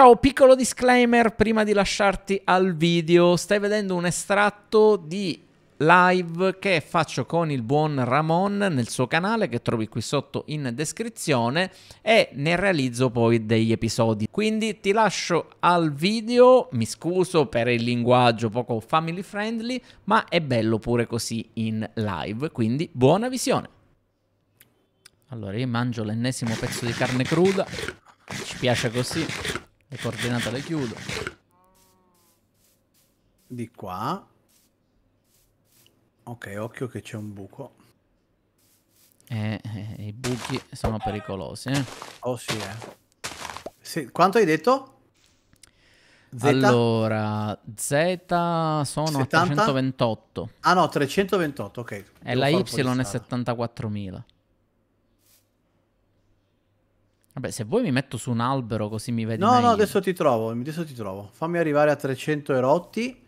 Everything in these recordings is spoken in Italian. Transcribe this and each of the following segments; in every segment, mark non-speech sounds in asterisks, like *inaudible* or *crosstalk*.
Ciao, piccolo disclaimer prima di lasciarti al video. Stai vedendo un estratto di live che faccio con il buon Ramon nel suo canale che trovi qui sotto in descrizione e ne realizzo poi degli episodi. Quindi ti lascio al video, mi scuso per il linguaggio poco family friendly, ma è bello pure così in live, quindi buona visione. Allora, io mangio l'ennesimo pezzo di carne cruda, ci piace così. Le coordinate le chiudo. Di qua. Ok, occhio che c'è un buco. Eh, eh, I buchi sono pericolosi. Eh. Oh sì, eh. Sì, quanto hai detto? Z? Allora, Z sono 70? a 328. Ah no, 328, ok. E la Y è 74.000. Vabbè, se vuoi mi metto su un albero così mi vedi No, meglio. no, adesso ti trovo, adesso ti trovo. Fammi arrivare a 300 erotti.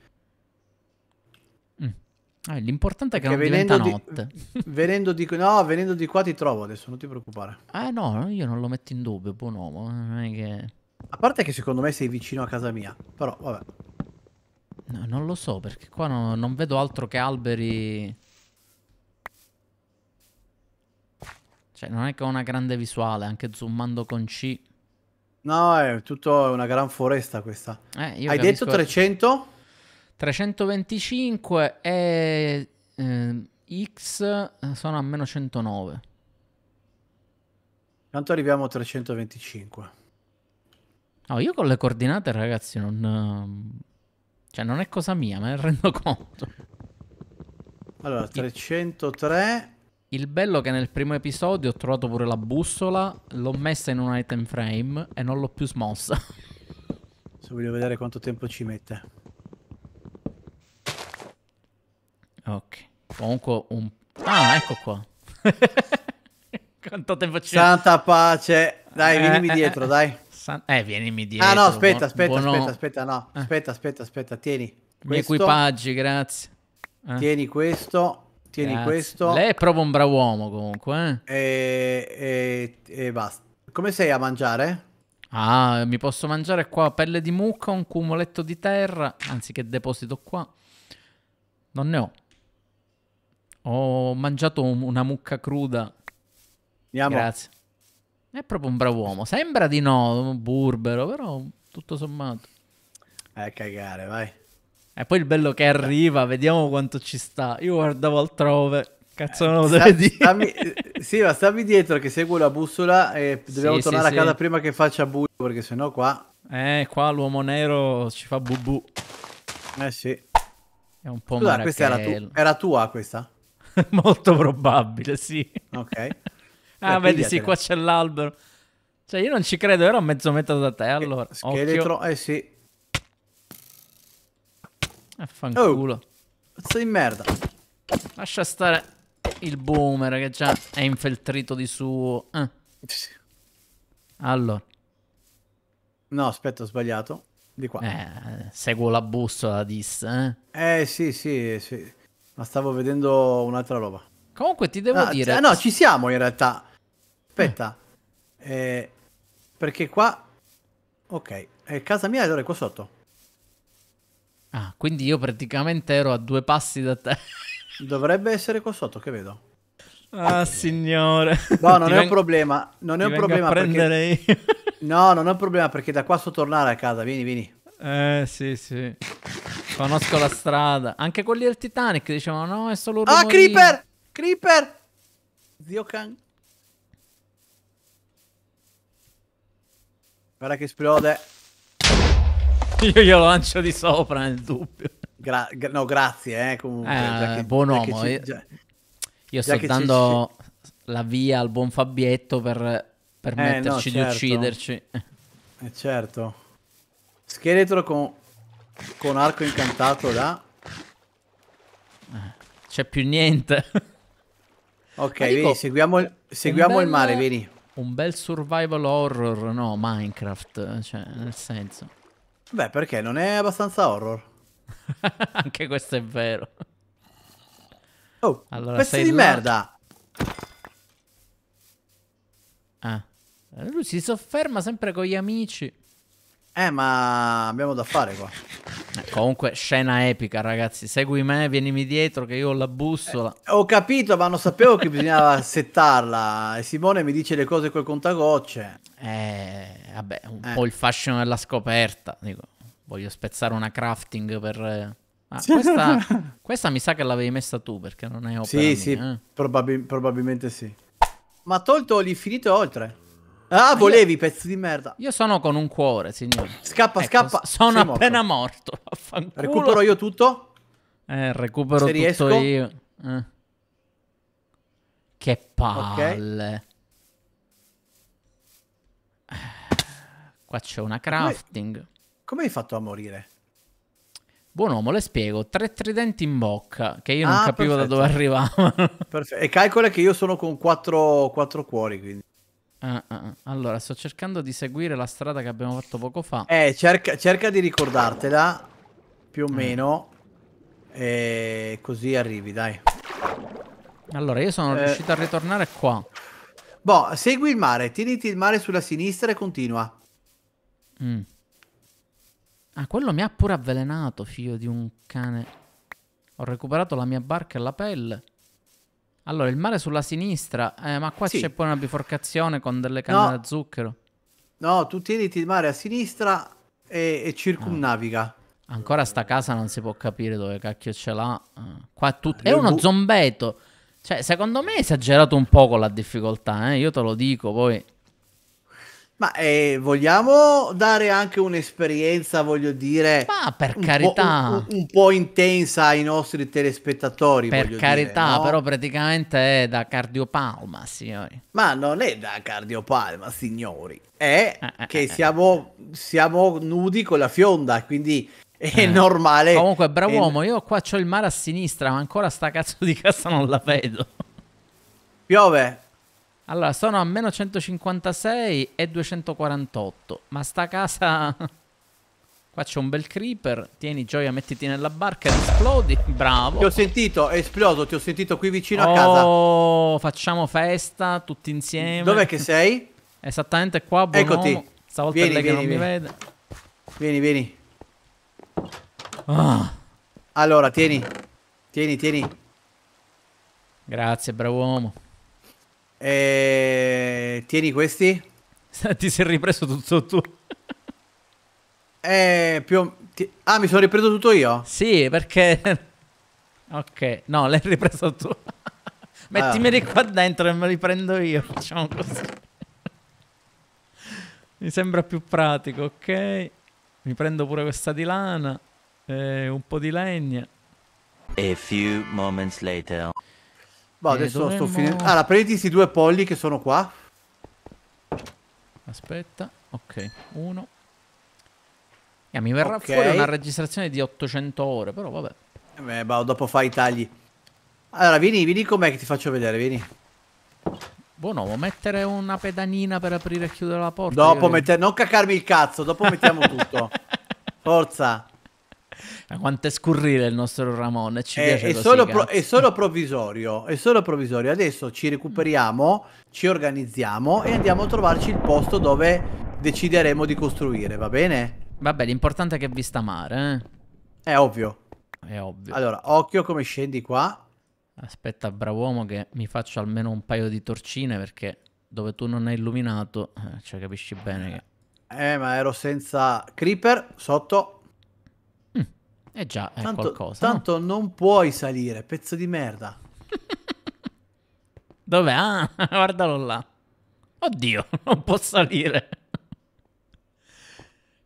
Mm. Ah, l'importante è che non venendo diventa di, notte. *laughs* venendo, di, no, venendo di qua ti trovo adesso, non ti preoccupare. Eh no, io non lo metto in dubbio, buon uomo. Che... A parte che secondo me sei vicino a casa mia, però vabbè. No, non lo so, perché qua no, non vedo altro che alberi... Cioè, non è che ho una grande visuale, anche zoomando con C. No, è tutto una gran foresta questa. Eh, Hai detto 300? 325 e eh, X sono a meno 109. Tanto arriviamo a 325. No, io con le coordinate, ragazzi, non... Cioè, non è cosa mia, me ne rendo *laughs* conto. Allora, 303... Il bello è che nel primo episodio ho trovato pure la bussola, l'ho messa in un item frame e non l'ho più smossa. *laughs* Se voglio vedere quanto tempo ci mette. Ok. Comunque un... Ah, ecco qua. *laughs* quanto tempo ci mette? Santa pace. Dai, eh, vienimi *laughs* dietro, dai. San... Eh, vienimi dietro. Ah no, aspetta, aspetta, buono... aspetta, aspetta, no. Eh. Aspetta, aspetta, aspetta, tieni. Questo. I equipaggi, grazie. Eh. Tieni questo. Tieni Grazie. questo. Lei è proprio un bravo uomo comunque. Eh? E, e, e, basta. Come sei a mangiare? Ah, mi posso mangiare qua pelle di mucca, un cumuletto di terra, anziché deposito qua. Non ne ho. Ho mangiato una mucca cruda. Andiamo. Grazie. È proprio un bravo uomo. Sembra di no, burbero, però tutto sommato. Eh, cagare, vai. E poi il bello che arriva, vediamo quanto ci sta. Io guardavo altrove. Cazzo, non lo deve eh, dire. Stammi, eh, sì, ma stammi dietro che seguo la bussola e dobbiamo sì, tornare sì, a casa sì. prima che faccia buio, perché sennò qua... Eh, qua l'uomo nero ci fa bubu. Eh sì. È un po' Scusa, questa era, tu- era tua questa? *laughs* Molto probabile, sì. Ok. *laughs* ah, eh, vedi, dietro. sì, qua c'è l'albero. Cioè, io non ci credo, ero a mezzo metro da te, allora. Scheletro, Occhio. eh sì. Affanculo. Oh, pezzo di merda. Lascia stare il boomer che già è infeltrito di suo. Eh. Allora. No, aspetta, ho sbagliato. Di qua. Eh, seguo la bussola, dis. Eh, eh sì, sì, sì. Ma stavo vedendo un'altra roba. Comunque ti devo no, ah, dire... Ah, no, ci siamo in realtà. Aspetta. Eh. Eh, perché qua... Ok, è casa mia ed ora è qua sotto. Ah, quindi io praticamente ero a due passi da te. *laughs* Dovrebbe essere qua sotto, che vedo. Ah, signore. No, non ti è veng- un problema. Non è un problema. A prendere perché... io. No, non è un problema perché da qua so tornare a casa. Vieni, vieni. Eh, sì, sì. Conosco la strada. Anche quelli del Titanic dicevano no, è solo ah, rumorino. Ah, Creeper! Creeper! Zio Kang. Guarda che esplode. *laughs* Io glielo lancio di sopra nel dubbio. Gra no, grazie, eh, comunque. Eh, che, buon uomo. Ci, eh. già, io sto dando ci... la via al buon Fabietto per permetterci eh, no, certo. di ucciderci. Eh, certo. Scheletro con, con arco incantato là. Eh, c'è più niente. *laughs* Ok, dico, vedi, seguiamo, il, seguiamo bel, il mare, vieni. Un bel survival horror, no, Minecraft, cioè, nel senso. Beh, perché non è abbastanza horror? *laughs* Anche questo è vero. Oh, allora, pezzi di là. merda! Ah. Eh, lui si sofferma sempre con gli amici. Eh, ma abbiamo da fare qua. Eh, comunque, scena epica, ragazzi. Segui me, vienimi dietro che io ho la bussola. Eh, ho capito, ma non sapevo che bisognava *laughs* settarla. E Simone mi dice le cose col contagocce. Eh, vabbè, un eh. po' il fascino della scoperta. Dico, voglio spezzare una crafting per... Ah, questa, *laughs* questa, mi sa che l'avevi messa tu perché non è opera Sì, mia, sì, eh. probabil- probabilmente sì. Ma tolto l'infinito e oltre. Ah, volevi, io, pezzo di merda. Io sono con un cuore, signore. Scappa, ecco, scappa. Sono Sei appena morto. morto *laughs* Recupero io tutto? Eh, recupero Se tutto riesco. io. Eh. Che palle. Okay. Qua c'è una crafting. Come, hai fatto a morire? Buon uomo, le spiego. Tre tridenti in bocca, che io non ah, capivo perfetto. da dove arrivavano. *laughs* Perfetto. E calcola che io sono con quattro, quattro cuori, quindi. Ah, ah, ah, allora, sto cercando di seguire la strada che abbiamo fatto poco fa. Eh, cerca, cerca di ricordartela, più o mm. meno, e così arrivi, dai. Allora, io sono eh. riuscito a ritornare qua. Boh, segui il mare, tieniti il mare sulla sinistra e continua. Mm. Ah, quello mi ha pure avvelenato, figlio di un cane. Ho recuperato la mia barca e la pelle. Allora, il mare sulla sinistra, eh, ma qua sì. c'è poi una biforcazione con delle canne no. da zucchero. No, tu tieniti il mare a sinistra e, e circumnaviga. No. Ah. Ancora sta casa non si può capire dove cacchio ce l'ha. Ah. Qua tutto... È uno zombeto. Cioè, secondo me è esagerato un po' con la difficoltà, eh? Io te lo dico, poi... Ma eh, vogliamo dare anche un'esperienza, voglio dire, Ma per carità, un po', un, un po intensa ai nostri telespettatori. Per carità, dire, no? però praticamente è da cardiopalma, signori. Ma non è da cardiopalma, signori. È eh, eh, eh, che siamo, siamo, nudi con la fionda, quindi è normale. Comunque, bravo uomo, io qua ho il mare a sinistra, ma ancora sta cazzo di casa non la vedo. Piove. Allora, sono a meno 156 e 248. Ma sta casa... *laughs* Qua c'è un bel creeper. Tieni gioia, mettiti nella barca ed esplodi. Bravo. Ti ho sentito, è esploso. Ti ho sentito qui vicino oh, a casa. Oh, facciamo festa tutti insieme. Dov'è che sei? *laughs* Esattamente qua, buon Eccoti. Uomo. Stavolta vieni, è lei vieni, che non vieni. mi vede. Vieni, vieni. Ah. Allora, tieni. Tieni, tieni. Grazie, bravo uomo. E... Eh, tieni questi. Ti sei ripreso tutto tu. eh, più... Ti... Ah, mi sono ripreso tutto io? Sì, perché... *laughs* ok, no, l'hai ripreso tu. *laughs* Mettimeli allora. Ah. qua dentro e me li prendo io. Facciamo così. *laughs* Mi sembra più pratico, ok? Mi prendo pure questa di lana, E eh, un po' di legna. A few moments later. Boh, eh, adesso dovremmo... sto finendo. Allora, ah, prendi questi due polli che sono qua. Aspetta, ok, uno. Eh, mi verrà okay. fuori una registrazione di 800 ore, però vabbè. Eh beh, boh, dopo fai i tagli. Allora, vieni, vieni con me che ti faccio vedere, vieni. Buono, vuoi mettere una pedanina per aprire e chiudere la porta? Dopo mettere... Non cacarmi il cazzo, dopo mettiamo tutto. *laughs* Forza. Quanto è scurrile il nostro Ramon, e ci è, eh, piace è solo, pro, è solo provvisorio, è solo provvisorio. Adesso ci recuperiamo, ci organizziamo e andiamo a trovarci il posto dove decideremo di costruire, va bene? Vabbè, l'importante è che vi sta mare, eh? È ovvio. È ovvio. Allora, occhio come scendi qua. Aspetta, brav'uomo, che mi faccio almeno un paio di torcine perché dove tu non hai illuminato, eh, cioè capisci bene che... Eh, ma ero senza creeper sotto. Eh già, è tanto, qualcosa. Tanto no? non puoi salire, pezzo di merda. *laughs* Dov'è? Ah, *laughs* guardalo là. Oddio, *laughs* non può salire.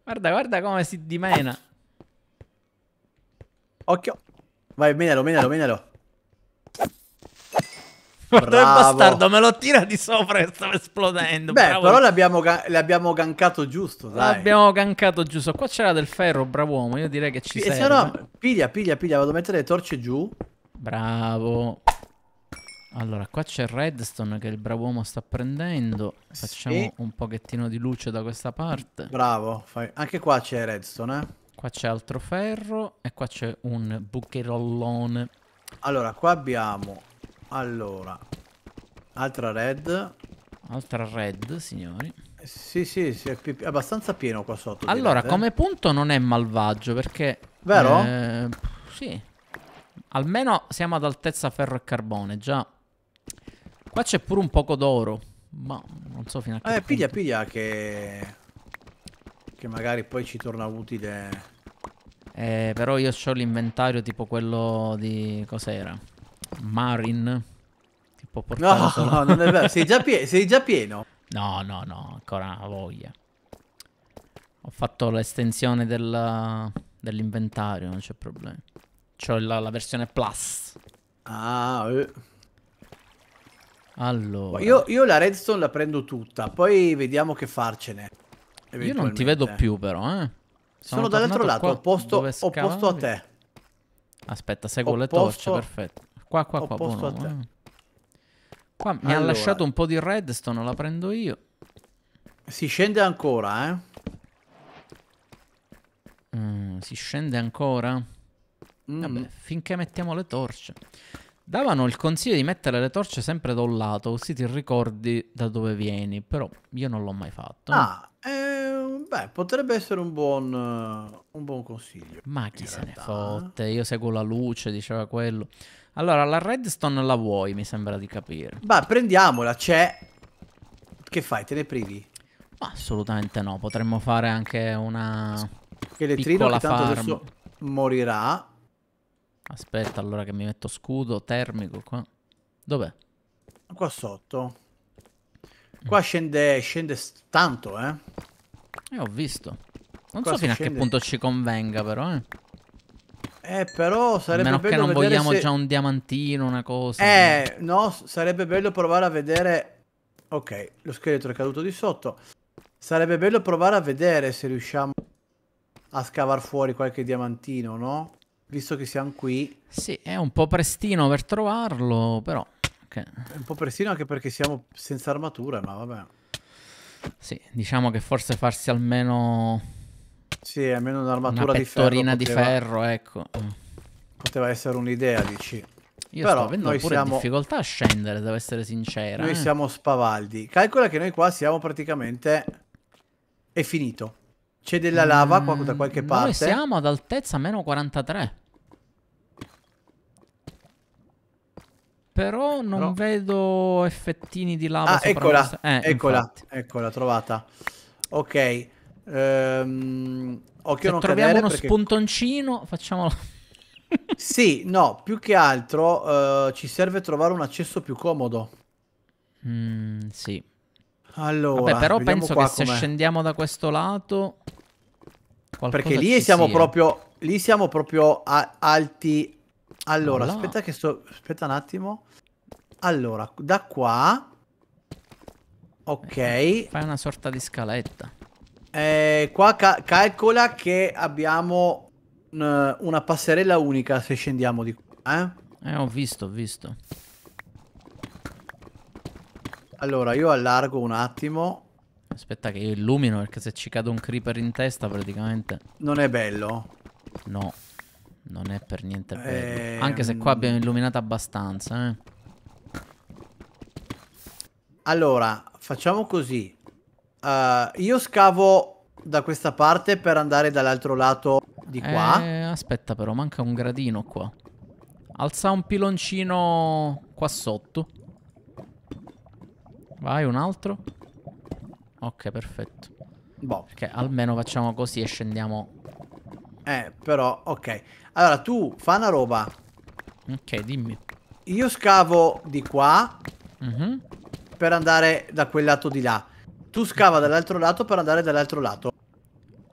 Guarda, guarda come si dimena. Occhio. Vai, menalo, menalo, menalo. Guarda il bastardo, me lo tira di sopra che stava esplodendo. Beh, bravo. però l'abbiamo, l'abbiamo gancato giusto, dai. L'abbiamo gancato giusto. Qua c'era del ferro, bravo uomo, io direi che ci P- serve. Se no, piglia, piglia, piglia, vado a mettere le torce giù. Bravo. Allora, qua c'è Redstone che il bravo uomo sta prendendo. Facciamo sì. un pochettino di luce da questa parte. Bravo, fai... anche qua c'è Redstone, eh. Qua c'è altro ferro e qua c'è un bucherollone. Allora, qua abbiamo allora, altra red. Altra red, signori. Sì, sì, sì è abbastanza pieno qua sotto. Allora, red, come eh. punto non è malvagio perché... Vero? Eh, sì. Almeno siamo ad altezza ferro e carbone, già. Qua c'è pure un poco d'oro, ma non so fino a che... Eh, piglia, punto. piglia che... Che magari poi ci torna utile... Eh, però io ho l'inventario tipo quello di... Cos'era? Marin. Ti può No, solo... *laughs* non è vero. Sei già, pie- sei già pieno. No, no, no, ancora voglia. Ho fatto l'estensione della... dell'inventario, non c'è problema. C'ho la, la, versione plus. Ah, eh. Allora. Io, io, la redstone la prendo tutta, poi vediamo che farcene. Io non ti vedo più però, eh. Sono, Sono dall'altro lato, opposto, opposto a te. Aspetta, seguo opposto... le torce, perfetto. Qua, qua, qua. Buono, buono. Eh. Qua mi allora. ha lasciato un po' di redstone, la prendo io. Si scende ancora, eh? Mm, si scende ancora? Mm. Vabbè, finché mettiamo le torce. Davano il consiglio di mettere le torce sempre da un lato, così ti ricordi da dove vieni, però io non l'ho mai fatto. Ah, eh, beh, potrebbe essere un buon, eh, un buon consiglio. Ma chi se realtà. ne fotte, eh. io seguo la luce, diceva quello. Allora, la redstone la vuoi, mi sembra di capire. Beh, prendiamola, c'è... Che fai, te ne privi? Ma assolutamente no, potremmo fare anche una Che elettrino che tanto farm. adesso morirà. Aspetta, allora che mi metto scudo termico qua. Dov'è? Qua sotto. Qua mm. scende, scende tanto, eh. E eh, ho visto. Non qua so fino scende... a che punto ci convenga, però, eh. Eh, però sarebbe bello. A meno che non vogliamo se... già un diamantino, una cosa. Eh, no, sarebbe bello provare a vedere. Ok, lo scheletro è caduto di sotto. Sarebbe bello provare a vedere se riusciamo a scavare fuori qualche diamantino, no? Visto che siamo qui. Sì, è un po' prestino per trovarlo, però. Okay. È un po' prestino anche perché siamo senza armatura, ma vabbè. Sì, diciamo che forse farsi almeno sì, almeno un'armatura di ferro. Una pettorina di ferro, ecco. Poteva essere un'idea, dici. Io Però sto avendo noi pure siamo... difficoltà a scendere, devo essere sincera. Noi eh. siamo spavaldi. Calcola che noi qua siamo praticamente... È finito. C'è della mm, lava mm, qua da qualche parte. Noi siamo ad altezza meno 43. Però non Però... vedo effettini di lava. Ah, eccola, eh, eccola, infatti. eccola, trovata. Ok, Ehm, occhio Se non troviamo uno perché... spuntoncino, facciamolo. *laughs* *laughs* sì, no, più che altro uh, ci serve trovare un accesso più comodo. Mm, sì. Allora, Vabbè, però penso che se scendiamo da questo lato... Perché lì siamo sia. proprio... Lì siamo proprio alti... Allora, allora, aspetta che sto... Aspetta un attimo. Allora, da qua... Ok. Fai una sorta di scaletta. Eh, qua ca calcola che abbiamo una passerella unica se scendiamo di qua. Eh? eh, ho visto, ho visto. Allora, io allargo un attimo. Aspetta che io illumino perché se ci cade un creeper in testa praticamente... Non è bello? No, non è per niente bello. Ehm... Anche se qua abbiamo illuminato abbastanza, eh. Allora, facciamo così. Uh, io scavo da questa parte per andare dall'altro lato di qua. Eh, aspetta però, manca un gradino qua. Alza un piloncino qua sotto. Vai, un altro. Ok, perfetto. Boh. Perché almeno facciamo così e scendiamo. Eh, però, ok. Allora, tu fa una roba. Ok, dimmi. Io scavo di qua. Mm -hmm. Per andare da quel lato di là tu scava dall'altro lato per andare dall'altro lato.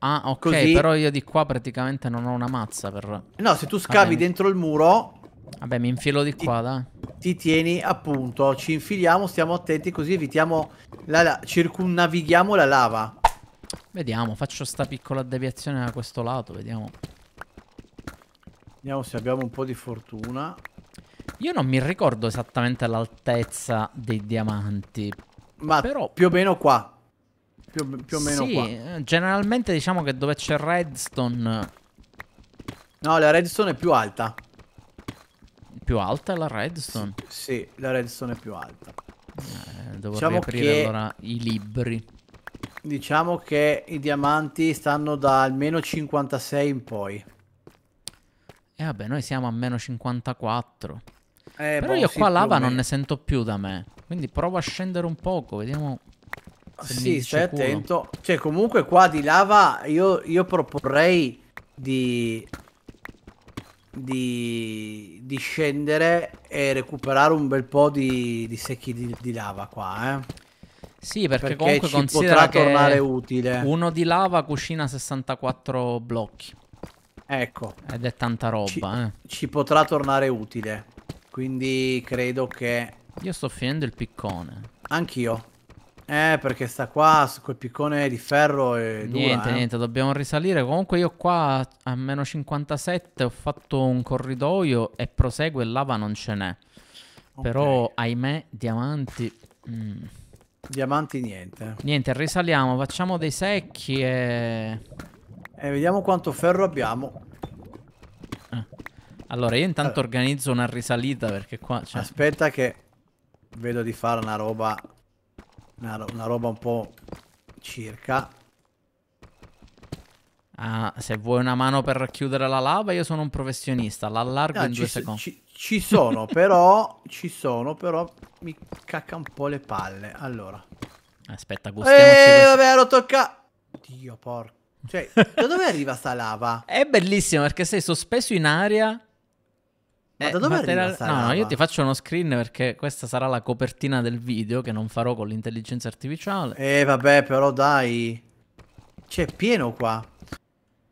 Ah, ok, Così... però io di qua praticamente non ho una mazza per... No, se tu scavi dentro il muro... Vabbè, mi infilo di ti, qua, dai. Ti tieni, appunto, ci infiliamo, stiamo attenti così evitiamo... La, la, circunnavighiamo la lava. Vediamo, faccio sta piccola deviazione da questo lato, vediamo. Vediamo se abbiamo un po' di fortuna. Io non mi ricordo esattamente l'altezza dei diamanti, ma però... più o meno qua. Più, più o meno sì, qua. generalmente diciamo che dove c'è redstone... No, la redstone è più alta. Più alta la redstone? Sì, la redstone è più alta. Eh, devo diciamo riaprire che... allora i libri. Diciamo che i diamanti stanno da almeno 56 in poi. E eh vabbè, noi siamo a meno 54. Eh, Però boh, io qua lava non ne sento più da me. Quindi prova a scendere un poco, vediamo. sì, stai culo. attento. Cioè, comunque qua di lava io, io proporrei di, di, di, scendere e recuperare un bel po' di, di secchi di, di, lava qua, eh. Sì, perché, perché comunque ci considera potrà tornare utile. Uno di lava cucina 64 blocchi. Ecco. Ed è tanta roba, ci, eh. Ci potrà tornare utile. Quindi credo che io sto finendo il piccone. Anch'io. Eh, perché sta qua, su quel piccone di ferro e Niente, eh. niente, dobbiamo risalire. Comunque io qua a meno 57 ho fatto un corridoio e prosegue lava non ce n'è. Okay. Però, ahimè, diamanti... Mm. Diamanti niente. Niente, risaliamo, facciamo dei secchi e... E vediamo quanto ferro abbiamo. Eh. Allora, io intanto allora. organizzo una risalita perché qua... Cioè... Aspetta che vedo di fare una roba una, ro una roba un po' circa Ah, se vuoi una mano per chiudere la lava, io sono un professionista, l'allargo no, in due secondi. Ci, ci sono, però, ci sono, però mi cacca un po' le palle. Allora. Aspetta, gustiamoci. Eh, vabbè, ero tocca. Dio, porco. Cioè, da dove arriva sta lava? È bellissimo perché sei sospeso in aria ma eh, da dove material... arriva No, roba? io ti faccio uno screen perché questa sarà la copertina del video che non farò con l'intelligenza artificiale. Eh, vabbè, però dai. C'è pieno qua.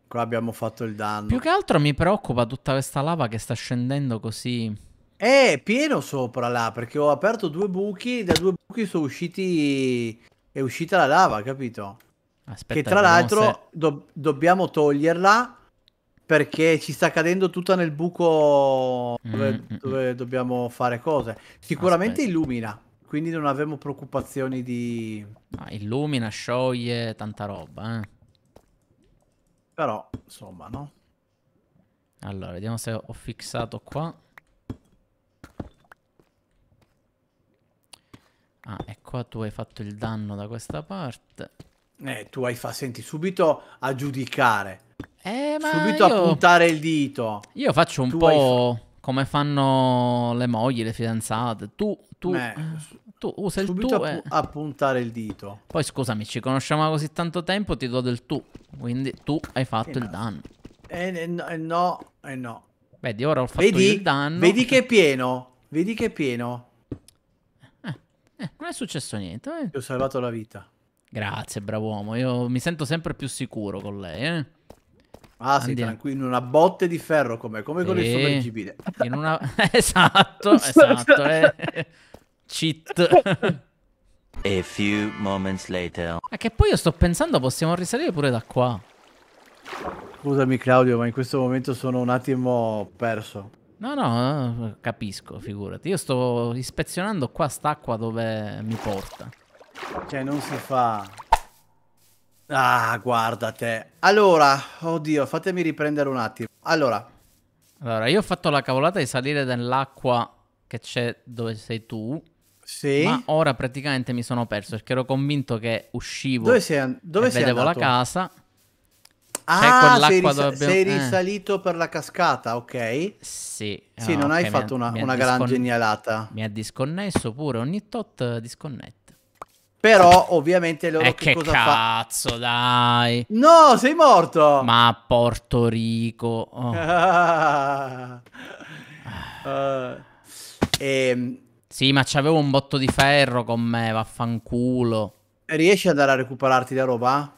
Qua abbiamo fatto il danno. Più che altro mi preoccupa tutta questa lava che sta scendendo così. È eh, pieno sopra là, perché ho aperto due buchi, da due buchi sono usciti... È uscita la lava, capito? Aspetta, che tra l'altro se... do dobbiamo toglierla perché ci sta cadendo tutta nel buco dove, mm, mm, dove mm. dobbiamo fare cose. Sicuramente Aspetta. illumina, quindi non avremo preoccupazioni di... No, illumina, scioglie, tanta roba. Eh. Però, insomma, no? Allora, vediamo se ho fissato qua. Ah, e qua tu hai fatto il danno da questa parte. Eh, tu hai fatto, senti, subito a giudicare eh, Subito io... a puntare il dito. Io faccio un tu po' come fanno le mogli, le fidanzate. Tu, tu, Beh, tu usa il tu. A, eh. a puntare il dito. Poi scusami, ci conosciamo da così tanto tempo, ti do del tu. Quindi tu hai fatto eh, il danno. Eh, no, eh no, eh no. Vedi, ora ho fatto vedi, il danno. Vedi che è pieno, vedi che è pieno. Eh, eh, non è successo niente. Eh. Ti ho salvato la vita. Grazie, bravo uomo. Io mi sento sempre più sicuro con lei, eh. Ah, sì, tranquillo, in una botte di ferro come, come con e... il sommergibile. *laughs* In una... *laughs* esatto, *laughs* esatto. Eh. Cheat. A few moments later. Ma che poi io sto pensando possiamo risalire pure da qua. Scusami Claudio, ma in questo momento sono un attimo perso. no, no capisco, figurati. Io sto ispezionando qua st'acqua dove mi porta. Cioè, non si fa. Ah, guarda te. Allora, oddio, fatemi riprendere un attimo. Allora. Allora, io ho fatto la cavolata di salire nell'acqua che c'è dove sei tu. Sì. Ma ora praticamente mi sono perso perché ero convinto che uscivo. Dove sei, an- dove sei vedevo andato? la casa. Ah, sei, ris- abbiamo... sei, eh. risalito eh. per la cascata, ok? Sì. Sì, no, non okay, hai fatto una, una discon- gran genialata. Mi ha disconnesso pure, ogni tot disconnette. Però ovviamente loro eh che, che cosa cazzo, fa... dai. No, sei morto. Ma a Porto Rico. Oh. Uh. *laughs* Eh, e... Ehm, sì, ma c'avevo un botto di ferro con me, vaffanculo. Riesci ad andare a recuperarti la roba?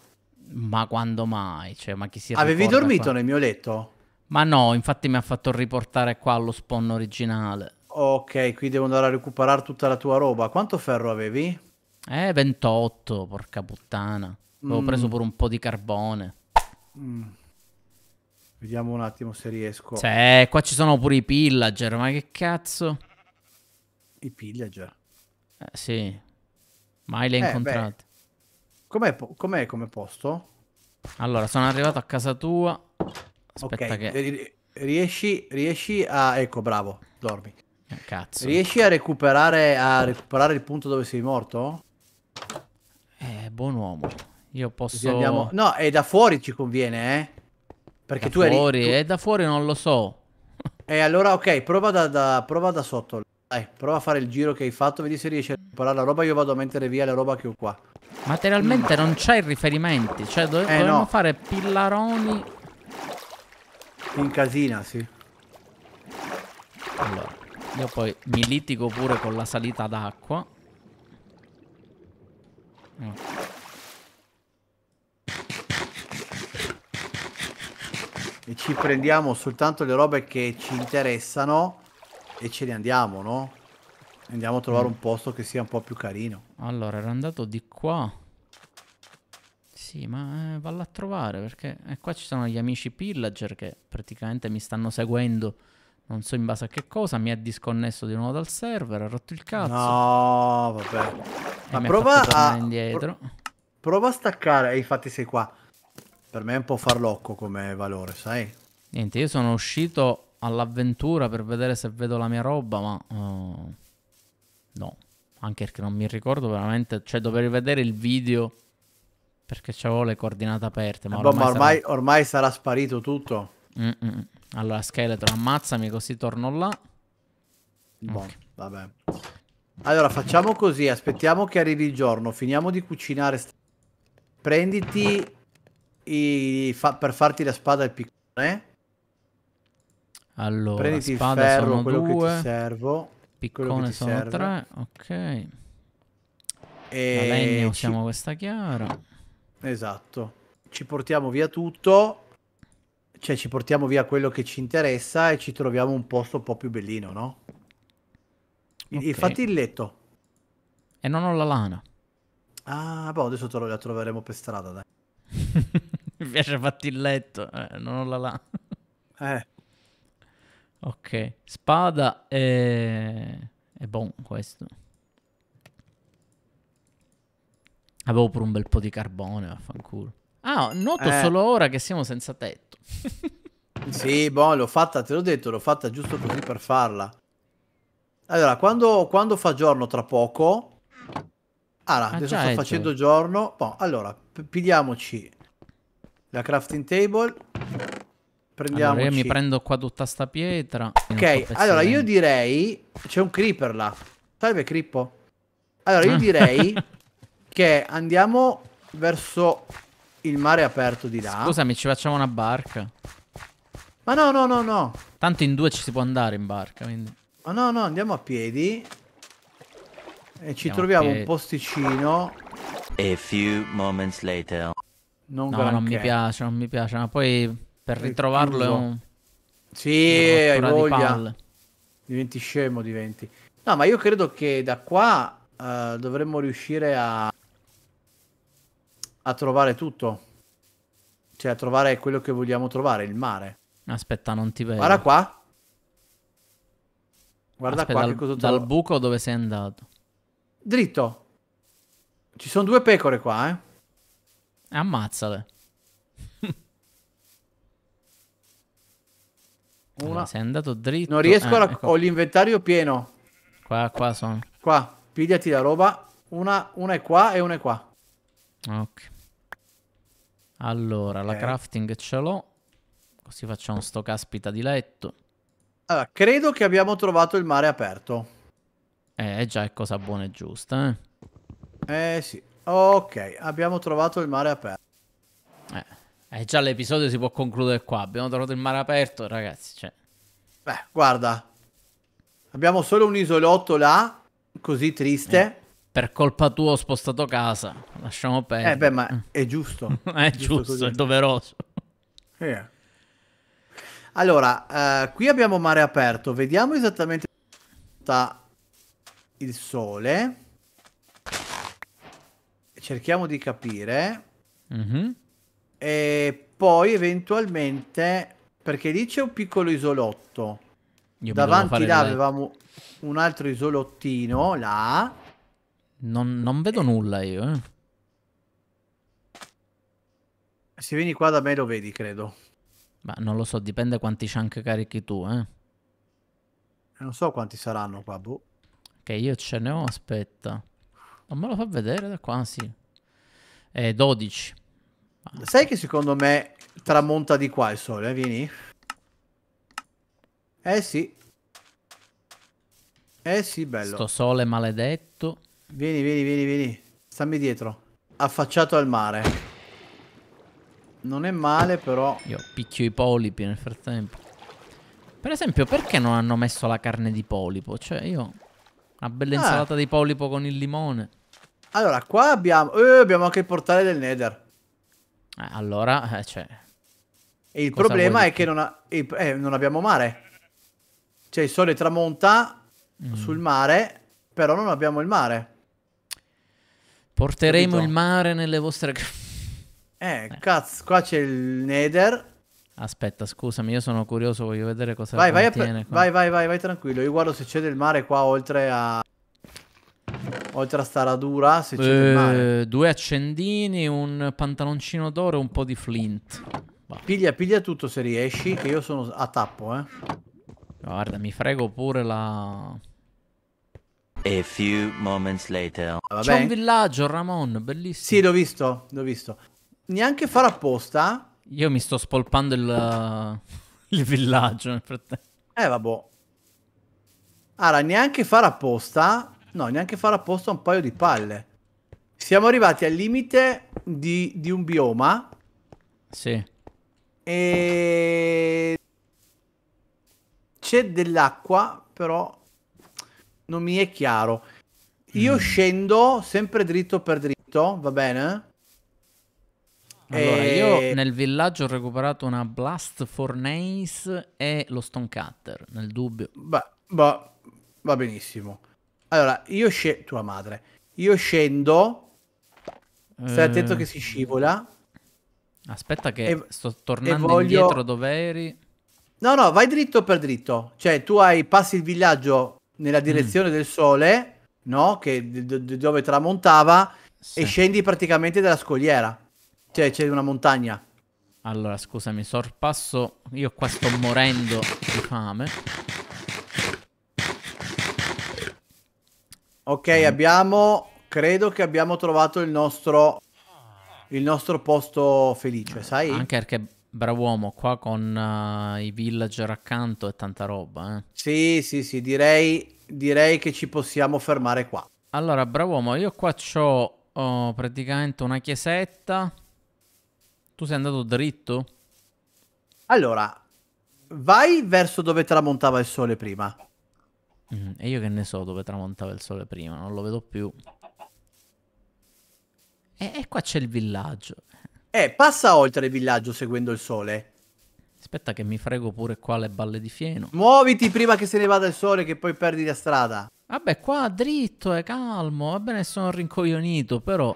Ma quando mai? Cioè, ma chi si Avevi dormito qua? nel mio letto? Ma no, infatti mi ha fatto riportare qua allo spawn originale. Ok, qui devo andare a recuperare tutta la tua roba. Quanto ferro avevi? Eh, 28, porca puttana. Avevo mm. preso pure un po' di carbone. Mm. Vediamo un attimo se riesco. Se, cioè, qua ci sono pure i pillager, ma che cazzo? I pillager? Eh, sì. Mai li hai eh, incontrati. Com'è, po com come posto? Allora, sono arrivato a casa tua. Aspetta okay. che... Riesci, riesci a... Ecco, bravo, dormi. Eh, cazzo. Riesci a recuperare, a recuperare il punto dove sei morto? buon uomo. Io posso... Andiamo... No, è da fuori ci conviene, eh? Perché da tu fuori, Tu... È eh, da fuori non lo so. *laughs* E allora, ok, prova da, da, prova da sotto. Dai, prova a fare il giro che hai fatto, vedi se riesci a recuperare la roba. Io vado a mettere via la roba che ho qua. Materialmente non c'hai riferimenti, cioè dove, eh, dovremmo no. fare pillaroni. In casina, sì. Allora, io poi mi litigo pure con la salita d'acqua. Mm. E ci prendiamo soltanto le robe che ci interessano e ce ne andiamo, no? Andiamo a trovare mm. un posto che sia un po' più carino. Allora, era andato di qua. Sì, ma eh, valla a trovare perché eh, qua ci sono gli amici pillager che praticamente mi stanno seguendo. Non so in base a che cosa, mi ha disconnesso di nuovo dal server, ha rotto il cazzo. No, vabbè. Ma prova a... Indietro. prova a staccare, e infatti sei qua. Per me è un po' farlocco come valore, sai? Niente, io sono uscito all'avventura per vedere se vedo la mia roba, ma... Uh, no, anche perché non mi ricordo veramente... Cioè, dovrei vedere il video perché c'avevo le coordinate aperte. Ma, eh, ormai, boh, ma ormai, sarà... ormai, sarà... sparito tutto. Mm -mm. mm. Allora, scheletro, ammazzami così torno là. Boh, okay. vabbè. Allora, facciamo così, aspettiamo che arrivi il giorno, finiamo di cucinare. Prenditi i... Fa per farti la spada il piccone. Allora, Prenditi il ferro, quello due. che ti servo. Piccone sono serve. tre, ok. E... La legna usiamo ci... questa chiara. Esatto. Ci portiamo via tutto cioè, ci portiamo via quello che ci interessa e ci troviamo un posto un po' più bellino, no? Okay. E fatti il letto. E non ho la lana. Ah, boh, adesso te la troveremo per strada, dai. *laughs* Mi piace fatti il letto, eh, non ho la lana. eh. Ok, spada e... È buon questo. Avevo pure un bel po' di carbone, vaffanculo. Ah, noto eh. solo ora che siamo senza tetto. *laughs* sì, boh, l'ho fatta, te l'ho detto, l'ho fatta giusto così per farla. Allora, quando, quando fa giorno tra poco... Allora, ah, adesso sto facendo giorno. Boh, allora, pigliamoci la crafting table. Prendiamoci... Allora, io mi prendo qua tutta sta pietra. Ok, allora io direi... C'è un creeper là. Salve, Crippo. Allora, io ah. direi *laughs* che andiamo verso il mare è aperto di là. Scusami, ci facciamo una barca. Ma no, no, no, no. Tanto in due ci si può andare in barca, quindi. Ma no, no, andiamo a piedi. E ci andiamo troviamo un posticino. A few moments later. Non no, non mi piace, non mi piace, ma poi per ritrovarlo è un... Sì, hai voglia. Di diventi scemo, diventi. No, ma io credo che da qua uh, dovremmo riuscire a a trovare tutto. Cioè a trovare quello che vogliamo trovare, il mare. Aspetta, non ti vedo. Guarda qua. Guarda Aspetta, qua dal, che cosa Dal buco dove sei andato. Dritto. Ci sono due pecore qua, eh. eh ammazzale. *laughs* Una. sei andato dritto. Non riesco eh, a... Ecco. Ho l'inventario pieno. Qua, qua sono. Qua, pigliati la roba. Una, una è qua e una è qua. Ok. Allora, okay. la crafting ce l'ho. Così facciamo sto caspita di letto. Allora, credo che abbiamo trovato il mare aperto. Eh, già è cosa buona e giusta, eh? Eh, sì. Ok, abbiamo trovato il mare aperto. Eh, eh già l'episodio si può concludere qua. Abbiamo trovato il mare aperto, ragazzi, cioè... Beh, guarda. Abbiamo solo un isolotto là, così triste. Eh per colpa tua ho spostato casa, lasciamo perdere. Eh beh, ma è giusto. *laughs* Eh, è, giusto, è doveroso. Yeah. Allora, eh, qui abbiamo mare aperto, vediamo esattamente sta il sole. Cerchiamo di capire. Mm-hmm. E poi eventualmente, perché lì c'è un piccolo isolotto. Io Davanti là avevamo un altro isolottino, là. Non, non vedo eh. nulla io. Eh. Se vieni qua da me lo vedi, credo. Ma non lo so, dipende quanti chunk carichi tu, eh. eh. Non so quanti saranno qua, boh. Ok, io ce ne ho, aspetta. Non me lo fa vedere da qua, sì. Eh, 12. Sai che secondo me tramonta di qua il sole, eh? vieni? Eh sì. Eh sì, bello. Sto sole maledetto. Vieni, vieni, vieni, vieni. Stammi dietro. Affacciato al mare. Non è male, però... Io picchio i polipi nel frattempo. Per esempio, perché non hanno messo la carne di polipo? Cioè, io... Una bella ah. insalata ah. di polipo con il limone. Allora, qua abbiamo... Eh, abbiamo anche il portale del Nether. Eh, allora, eh, cioè... E il problema è che non, ha... eh, non, abbiamo mare. Cioè, il sole tramonta mm. sul mare, però non abbiamo il mare. Porteremo il mare nelle vostre... eh, eh, cazzo, qua c'è il Nether. Aspetta, scusami, io sono curioso, voglio vedere cosa vai, vai, contiene. Vai, vai, vai, vai, tranquillo. Io guardo se c'è del mare qua, oltre a... Oltre a sta radura, se c'è eh, del mare. Eh, due accendini, un pantaloncino d'oro e un po' di flint. Va. Piglia, piglia tutto se riesci, che io sono a tappo, eh. Guarda, mi frego pure la... A few moments later. Ah, C'è un villaggio, Ramon, bellissimo. Sì, l'ho visto, l'ho visto. Neanche far apposta. Io mi sto spolpando il, *laughs* il villaggio nel frattempo. Eh, vabbè. Allora, neanche far apposta. No, neanche far apposta un paio di palle. Siamo arrivati al limite di, di un bioma. Sì. E... C'è dell'acqua, però non mi è chiaro. Io mm. scendo sempre dritto per dritto, va bene? Allora, e... io eh, nel villaggio ho recuperato una Blast Fornace e lo Stonecutter, nel dubbio. Beh, va, boh, va benissimo. Allora, io scendo... Tua madre. Io scendo... Stai eh. attento che si scivola. Aspetta che e... sto tornando voglio... indietro dove eri. No, no, vai dritto per dritto. Cioè, tu hai, passi il villaggio nella mm. direzione mm. del sole, no? Che, d- d- dove tramontava, sì. e scendi praticamente dalla scogliera. Cioè, c'è una montagna. Allora, scusami, sorpasso. Io qua sto morendo di fame. Ok, mm. abbiamo. Credo che abbiamo trovato il nostro. Il nostro posto felice, sai? Anche perché Bravo uomo, qua con uh, i villager accanto e tanta roba. Eh. Sì, sì, sì, direi, direi che ci possiamo fermare qua. Allora, bravo uomo, io qua ho oh, praticamente una chiesetta. Tu sei andato dritto? Allora, vai verso dove tramontava il sole prima. Mm, e io che ne so dove tramontava il sole prima, non lo vedo più. E, e qua c'è il villaggio. Eh, passa oltre il villaggio seguendo il sole. Aspetta che mi frego pure qua le balle di fieno. Muoviti prima che se ne vada il sole che poi perdi la strada. Vabbè, qua dritto è calmo. Va bene, sono rincoglionito, però...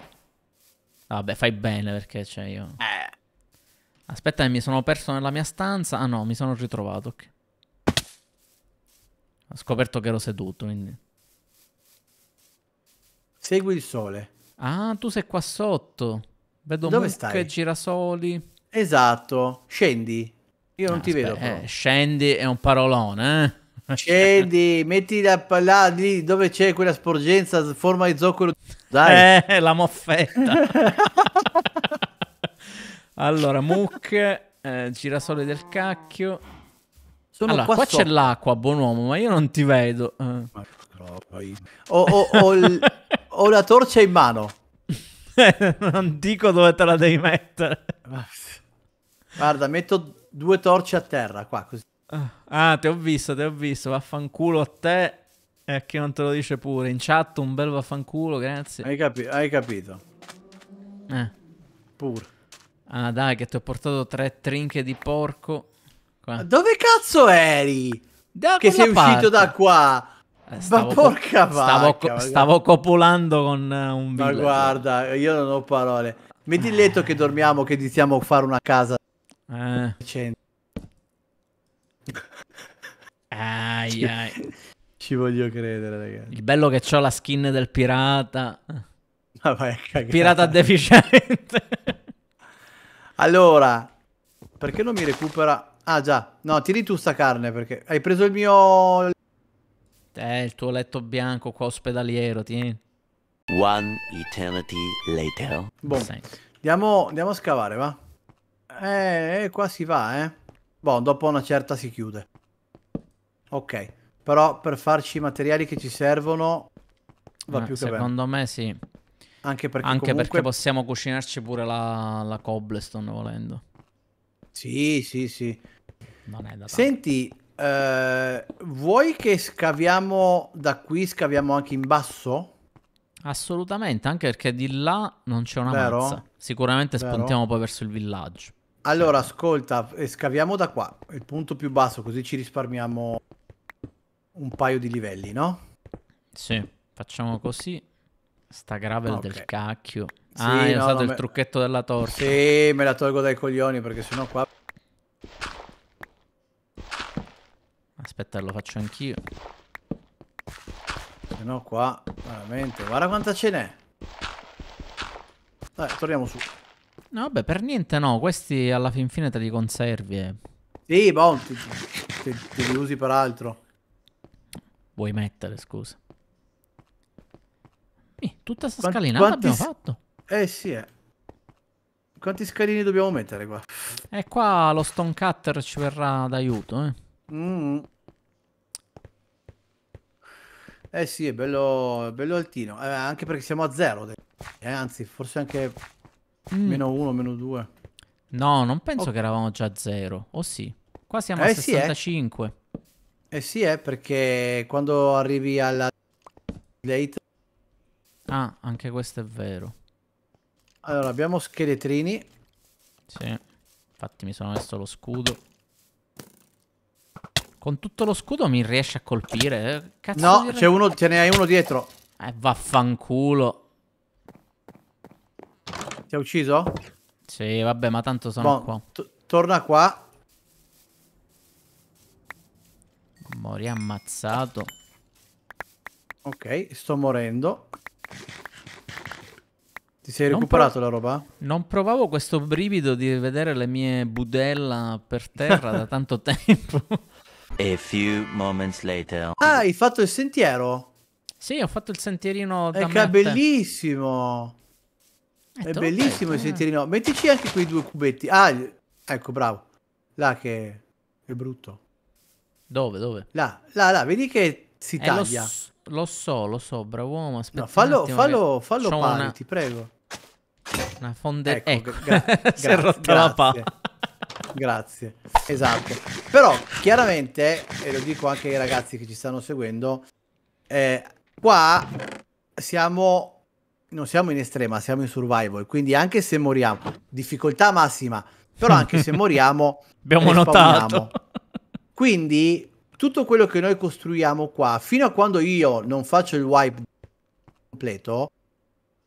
Vabbè, fai bene perché c'è cioè, io... Eh. Aspetta che mi sono perso nella mia stanza. Ah no, mi sono ritrovato. Okay. Ho scoperto che ero seduto, quindi... Segui il sole. Ah, tu sei qua sotto. Vedo Dove mucche, stai? girasoli. Esatto, scendi. Io non ah, ti aspetta, vedo. Però. Eh, scendi è un parolone, eh? Scendi, *laughs* metti la là lì dove c'è quella sporgenza forma di zoccolo. Dai. Eh, la moffetta. *laughs* allora, mucche, eh, girasoli del cacchio. Sono allora, qua, qua c'è l'acqua, buon uomo, ma io non ti vedo. Eh. Ho, ho, ho, il, *laughs* ho la torcia in mano. *laughs* non dico dove te la devi mettere. Guarda, metto due torce a terra qua così. Ah, ti ho visto, ti ho visto. Vaffanculo a te e a chi non te lo dice pure. In chat un bel vaffanculo, grazie. Hai, capi hai capito. Eh. Pure. Ah, dai, che ti ho portato tre trinche di porco. Qua. Dove cazzo eri? Da che sei parte. uscito da qua? Eh, stavo, porca stavo, vacca, stavo copulando con eh, un video. Ma guarda, io non ho parole. Metti il letto che dormiamo, che diciamo fare una casa. Eh. Ai, ai. Ci, voglio credere, ragazzi. Il bello che ho la skin del pirata. Ma vai pirata deficiente. *laughs* allora, perché non mi recupera? Ah già, no, tiri tu sta carne perché hai preso il mio eh, il tuo letto bianco qua ospedaliero, tieni. One eternity later. Boh, andiamo, andiamo, a scavare, va? Eh, eh, qua si va, eh. Boh, dopo una certa si chiude. Ok, però per farci i materiali che ci servono va eh, più che secondo bene. Secondo me sì. Anche perché, Anche comunque... perché possiamo cucinarci pure la, la cobblestone volendo. Sì, sì, sì. Non è da tanto. Senti, eh, vuoi che scaviamo da qui, scaviamo anche in basso? Assolutamente, anche perché di là non c'è una Vero? mazza. Sicuramente Vero? spuntiamo poi verso il villaggio. Allora, sì. ascolta, eh, scaviamo da qua, il punto più basso, così ci risparmiamo un paio di livelli, no? Sì, facciamo così. Sta gravel okay. del cacchio. Sì, ah, hai no, usato no, il me... trucchetto della torta. Sì, me la tolgo dai coglioni perché sennò qua Aspetta, lo faccio anch'io. Se eh no qua, veramente, guarda quanta ce n'è. Dai, torniamo su. No, vabbè, per niente no, questi alla fin fine te li conservi. Eh. Sì, boh, ti, ti, ti, li usi per altro. Vuoi mettere, scusa. Eh, tutta sta scalinata quanti... abbiamo fatto. Eh sì, eh. Quanti scalini dobbiamo mettere qua? E eh, qua lo stone cutter ci verrà d'aiuto, eh. Mm. Eh sì, è bello, bello altino, eh, anche perché siamo a zero, eh, anzi forse anche mm. meno uno, meno due. No, non penso oh. che eravamo già a zero, o oh, sì? Qua siamo eh, a 65. Sì, eh. eh sì, è eh, perché quando arrivi alla late... Ah, anche questo è vero. Allora, abbiamo scheletrini. Sì, infatti mi sono messo lo scudo. Con tutto lo scudo mi riesce a colpire? Eh? Cazzo no, c'è uno, ce ne hai uno dietro. Eh, vaffanculo. Ti ha ucciso? Sì, vabbè, ma tanto sono bon, qua. Torna qua. Mori ammazzato. Ok, sto morendo. Ti sei recuperato la roba? Non provavo questo brivido di vedere le mie budella per terra da *laughs* tanto tempo. A few moments later. Ah, hai fatto il sentiero? Sì, ho fatto il sentierino da Ecco, è bellissimo. Eh, è, è bellissimo il eh. sentierino. Mettici anche quei due cubetti. Ah, ecco, bravo. Là che è brutto. Dove, dove? Là, là, là, vedi che si eh, taglia. Lo, s- lo, so, lo so, bravo uomo, aspetta no, fallo, fallo, fallo pari, una... ti prego. Una fonde... Ecco, ecco. Gra- gra- *laughs* si è rotta grazie. la palla. Grazie, esatto. Però chiaramente, e lo dico anche ai ragazzi che ci stanno seguendo, eh, qua siamo, non siamo in estrema, siamo in survival, quindi anche se moriamo, difficoltà massima, però anche se *laughs* moriamo... Abbiamo notato. Quindi tutto quello che noi costruiamo qua, fino a quando io non faccio il wipe completo,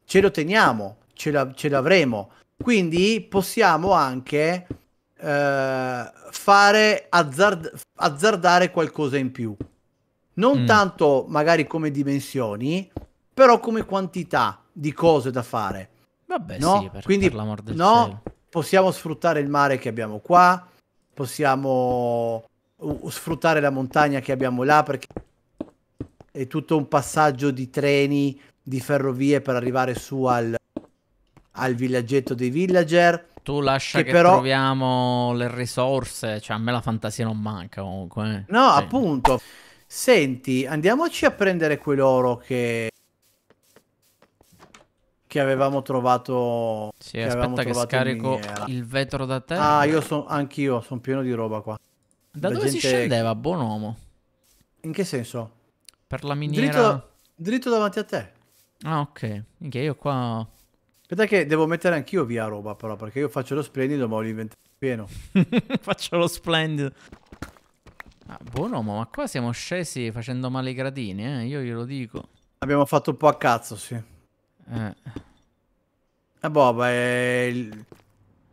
ce lo teniamo, ce, l'avremo. Quindi possiamo anche eh, fare azzard- azzardare qualcosa in più. Non mm. tanto magari come dimensioni, però come quantità di cose da fare. Vabbè, no? sì, per, quindi per l'amor del no, cielo. possiamo sfruttare il mare che abbiamo qua, possiamo sfruttare la montagna che abbiamo là perché è tutto un passaggio di treni, di ferrovie per arrivare su al, al villaggetto dei villager tu lascia che, che però... troviamo le risorse, cioè a me la fantasia non manca comunque. Eh. No, sì. appunto. Senti, andiamoci a prendere quell'oro che... che avevamo trovato... Sì, che aspetta che scarico il vetro da te. Ah, io sono... anch'io, sono pieno di roba qua. Da la dove gente... si scendeva, buon uomo? In che senso? Per la miniera... Dritto, dritto davanti a te. Ah, ok. Minchia, io qua... Aspetta che devo mettere anch'io via roba però, perché io faccio lo splendido ma ho l'inventario pieno. *laughs* faccio lo splendido. Ah, buono, ma qua siamo scesi facendo male i gradini, eh? Io glielo dico. Abbiamo fatto un po' a cazzo, sì. Eh. Eh, boh, beh,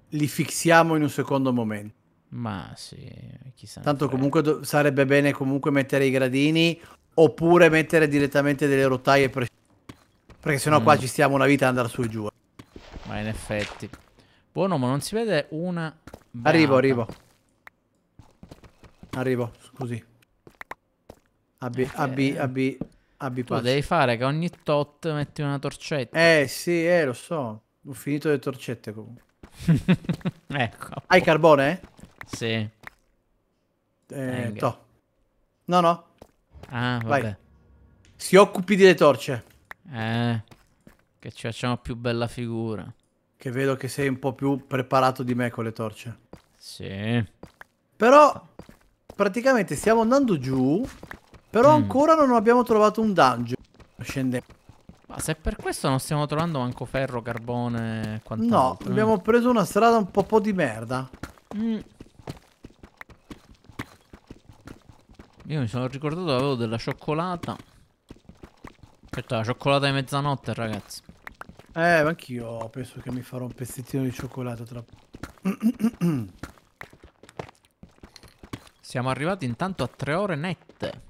li fissiamo in un secondo momento. Ma sì, chissà. Tanto comunque sarebbe bene comunque mettere i gradini oppure mettere direttamente delle rotaie perché sennò mm. qua ci stiamo una vita ad andare su e giù. Eh. Ma in effetti. Buon uomo non si vede una... Banata. Arrivo, arrivo. Arrivo, scusi. Abbi, eh, abbi, abbi, abbi Tu devi fare che ogni tot metti una torcetta. Eh, sì, eh, lo so. Ho finito le torcette comunque. *laughs* ecco. Hai carbone? Eh? Sì. Eh, No, no. Ah, vabbè. Vai. Si occupi delle torce. Eh. Che ci facciamo più bella figura. Che vedo che sei un po' più preparato di me con le torce. Sì. Però praticamente stiamo andando giù, però mm. ancora non abbiamo trovato un dungeon. Scendendo. Ma se per questo non stiamo trovando manco ferro, carbone e quant'altro. No, abbiamo preso una strada un po', po di merda. Mm. Io mi sono ricordato che avevo della cioccolata. Aspetta, la cioccolata di mezzanotte, ragazzi. Eh, ma anch'io penso che mi farò un pezzettino di cioccolato tra *clears throat* Siamo arrivati intanto a tre ore nette.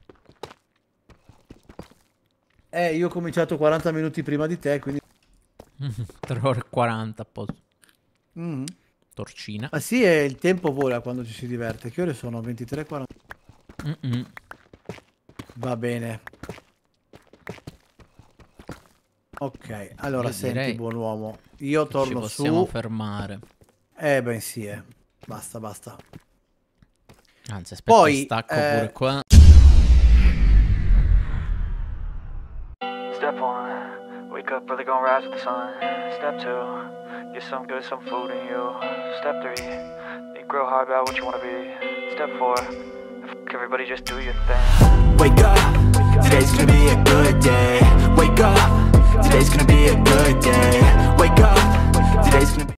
Eh, io ho cominciato 40 minuti prima di te, quindi... 3 *laughs* ore e 40 apposta. Mm. Torcina. Ma sì, eh, il tempo vola quando ci si diverte. Che ore sono? 23.40. Mm -mm. Va bene. Ok, allora Io senti, buon uomo. Io torno Ci su. possiamo fermare. Eh, ben sì, eh. Basta, basta. Anzi, aspetta, Poi, stacco eh... pure qua. Step one, wake up, really gonna rise with the sun. Step two, get some good, some food in you. Step three, think grow hard about what you wanna be. Step four, everybody just do your thing. Wake up, today's gonna be a good day. Wake up. Today's gonna be a good day Wake up Today's gonna be